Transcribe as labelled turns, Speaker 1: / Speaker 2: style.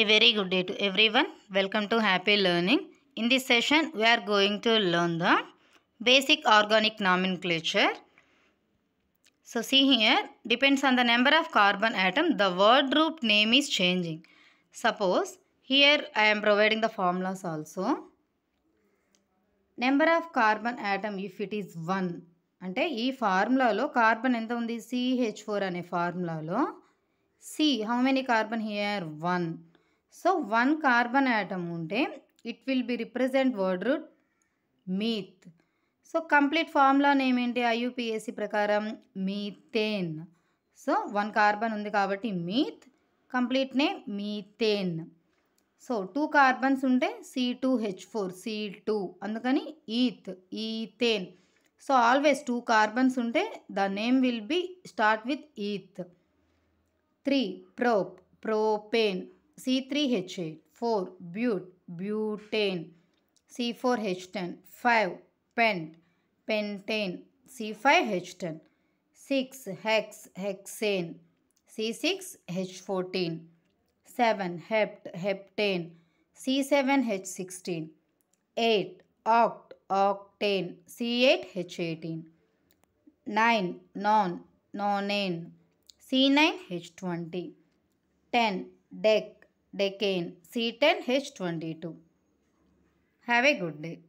Speaker 1: A very good day to everyone. Welcome to Happy Learning. In this session, we are going to learn the basic organic nomenclature. So see here, depends on the number of carbon atom, the word root name is changing. Suppose here I am providing the formulas also. Number of carbon atom if it is 1. అంటే ఈ ఫార్ములాలో carbon ఎంత ఉంది CH four అనే ఫార్ములాలో see how many carbon here one so one carbon atom ఉంటే it will be represent word root meth so complete formula name ఏంటి IUPAC ప్రకారం methane so one carbon ఉంది కాబట్టి meth complete name methane so two carbons ఉంటే C two H four C two అందుకని eth ethane so always two carbons ఉంటే the name will be start with eth three prop propane C3H8, 4 but butane, C4H10, 5 pent, pentane, C5H10, 6 hex, hexane, C6H14, 7 hept, heptane, C7H16, 8 oct, octane, C8H18, 9 non, nonane, C9H20, 10 dec, decane C10H22. Have a good day.